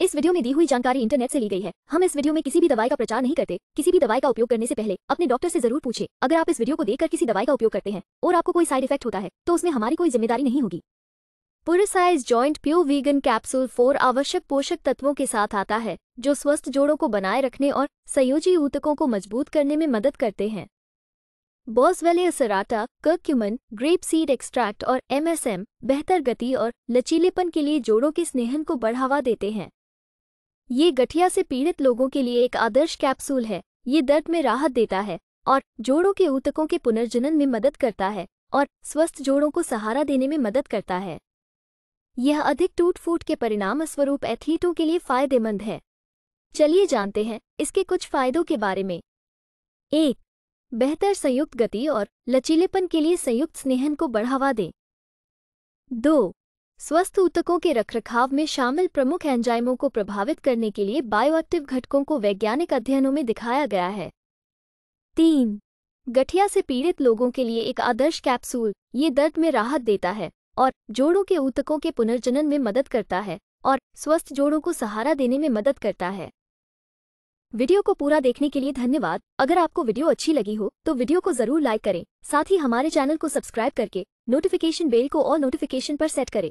इस वीडियो में दी हुई जानकारी इंटरनेट से ली गई है हम इस वीडियो में किसी भी दवाई का प्रचार नहीं करते किसी भी दवाई का उपयोग करने से पहले अपने डॉक्टर से जरूर पूछे अगर आप इस वीडियो को देखकर किसी दवाई का उपयोग करते हैं और आपको कोई साइड इफेक्ट होता है तो उसमें हमारी कोई जिम्मेदारी नहीं होगी पुरसाइज joint pure vegan capsule four आवश्यक पोषक तत्वों के साथ आता है जो स्वस्थ जोड़ों को बनाए रखने और संयोजी ऊतकों को मजबूत करने में मदद करते हैं boswellia serrata curcumin grape seed extract और एमएसएम बेहतर गति और लचीलेपन के लिए जोड़ों के स्नेहन को बढ़ावा देते हैं ये गठिया से पीड़ित लोगों के लिए एक आदर्श कैप्सूल है ये दर्द में राहत देता है और जोड़ों के ऊतकों के पुनर्जनन में मदद करता है और स्वस्थ जोड़ों को सहारा देने में मदद करता है यह अधिक टूट फूट के परिणाम स्वरूप एथलीटों के लिए फायदेमंद है चलिए जानते हैं इसके कुछ फायदों के बारे में एक बेहतर संयुक्त गति और लचीलेपन के लिए संयुक्त स्नेहन को बढ़ावा दें दो स्वस्थ ऊतकों के रखरखाव में शामिल प्रमुख एंजाइमों को प्रभावित करने के लिए बायोएक्टिव घटकों को वैज्ञानिक अध्ययनों में दिखाया गया है तीन गठिया से पीड़ित लोगों के लिए एक आदर्श कैप्सूल ये दर्द में राहत देता है और जोड़ों के ऊतकों के पुनर्जनन में मदद करता है और स्वस्थ जोड़ों को सहारा देने में मदद करता है वीडियो को पूरा देखने के लिए धन्यवाद अगर आपको वीडियो अच्छी लगी हो तो वीडियो को जरूर लाइक करें साथ ही हमारे चैनल को सब्सक्राइब करके नोटिफिकेशन बेल को और नोटिफिकेशन पर सेट करें